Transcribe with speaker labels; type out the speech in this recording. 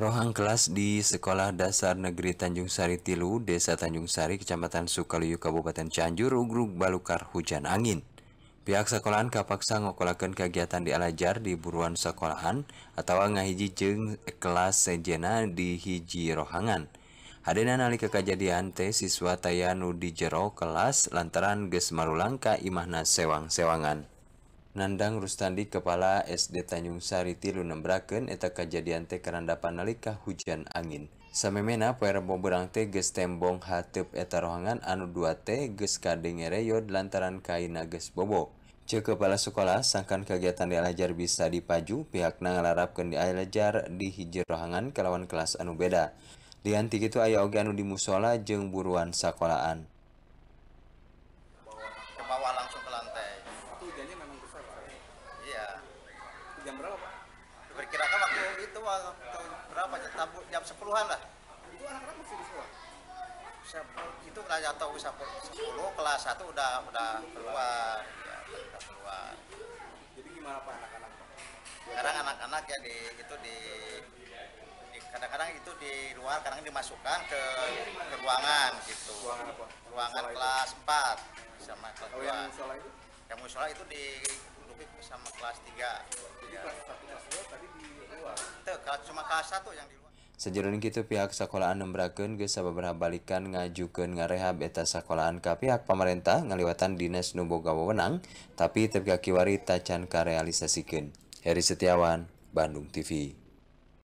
Speaker 1: Rohang kelas di Sekolah Dasar Negeri Tanjung Sari Tilu, Desa Tanjung Sari, Kecamatan Sukaluyu, Kabupaten Cianjur, ugruk balukar hujan angin. Pihak sekolahan kapaksa ngokolakan kegiatan di alajar di buruan sekolahan atau ngahiji jeng kelas sejena di hiji rohangan. Hadena nalika kejadian teh siswa tayanu di jero kelas lantaran gesmarulangka imahna sewang-sewangan. Nandang Rustadi kepala SD Tanjung Siti Lu nembraken eta kejadian tekerpan nalika hujan angin. Sammemena poebo berangte ge tembong hatup eta roangan Anu 2t ges kardegereyo lantaran kainges Bobok C kepala sekolah sangkan kegiatan di lajar bisa dipaju pihak nangelaraapkan di air lajar dihij roangan kelawan kelas anu beda. Diatik itu ayage Anu di musola jeung buruan sekolahan.
Speaker 2: itu tua berapa jam, jam 10-an lah itu anak-anak masih di sekolah itu nggak tahu sepuluh kelas satu udah udah keluar ya, udah keluar jadi gimana pak anak-anak sekarang anak-anak ya di itu di kadang-kadang itu di luar kadang dimasukkan ke, ke ruangan gitu ruangan apa? ruangan kelas itu. 4 sama kelas oh, yang musola itu? yang musola itu di sama kelas 3 Jadi ya. kelas
Speaker 1: Sejeroning itu pihak sekolahan nembraken gesa beberapabalikan ngajukan ngarehab eta sekolahan kpi pihak pemerintah ngaliwatan Dinas Nuboga wewenang tapi tepga kiwari tacan karealisasikan Heri Setiawan Bandung TV